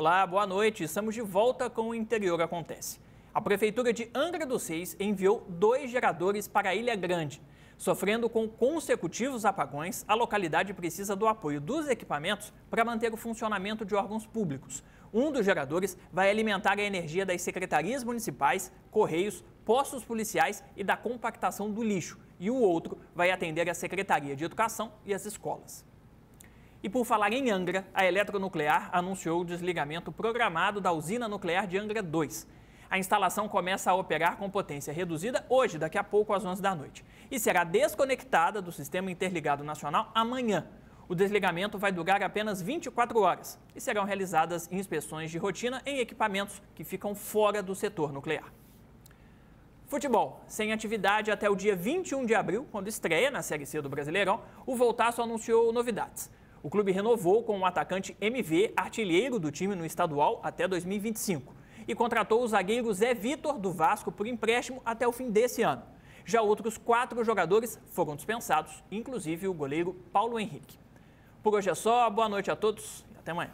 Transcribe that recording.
Olá, boa noite. Estamos de volta com o Interior Acontece. A Prefeitura de Angra dos Reis enviou dois geradores para a Ilha Grande. Sofrendo com consecutivos apagões, a localidade precisa do apoio dos equipamentos para manter o funcionamento de órgãos públicos. Um dos geradores vai alimentar a energia das secretarias municipais, correios, postos policiais e da compactação do lixo, e o outro vai atender a Secretaria de Educação e as escolas. E por falar em Angra, a Eletronuclear anunciou o desligamento programado da usina nuclear de Angra 2. A instalação começa a operar com potência reduzida hoje, daqui a pouco às 11 da noite, e será desconectada do Sistema Interligado Nacional amanhã. O desligamento vai durar apenas 24 horas e serão realizadas inspeções de rotina em equipamentos que ficam fora do setor nuclear. Futebol. Sem atividade até o dia 21 de abril, quando estreia na Série C do Brasileirão, o Voltaço anunciou novidades. O clube renovou com o atacante MV, artilheiro do time no estadual até 2025, e contratou o zagueiro Zé Vitor do Vasco por empréstimo até o fim desse ano. Já outros quatro jogadores foram dispensados, inclusive o goleiro Paulo Henrique. Por hoje é só, boa noite a todos e até amanhã.